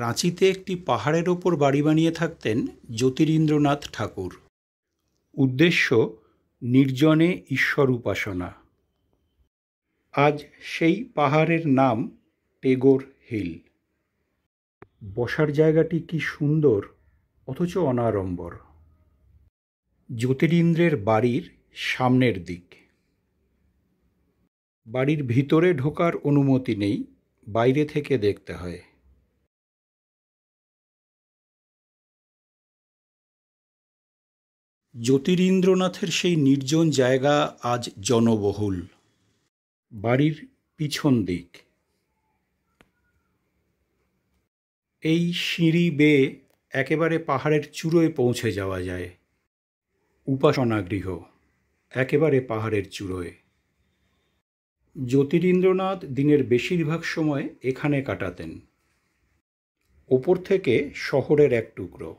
রাঁচিতে একটি পাহাড়ের ওপর বাড়ি বানিয়ে থাকতেন জ্যোতিরিন্দ্রনাথ ঠাকুর উদ্দেশ্য নির্জনে ঈশ্বর উপাসনা আজ সেই পাহাড়ের নাম টেগোর হিল বসার জায়গাটি কি সুন্দর অথচ অনাড়ম্বর জ্যোতিরিন্দ্রের বাড়ির সামনের দিক বাড়ির ভিতরে ঢোকার অনুমতি নেই বাইরে থেকে দেখতে হয় জ্যোতিরীন্দ্রনাথের সেই নির্জন জায়গা আজ জনবহুল বাড়ির পিছন দিক এই সিঁড়ি বেয়ে একেবারে পাহাড়ের চূড়োয় পৌঁছে যাওয়া যায় উপাসনা গৃহ একেবারে পাহাড়ের চূড়োয় জ্যোতিরীন্দ্রনাথ দিনের বেশিরভাগ সময় এখানে কাটাতেন ওপর থেকে শহরের এক টুকরো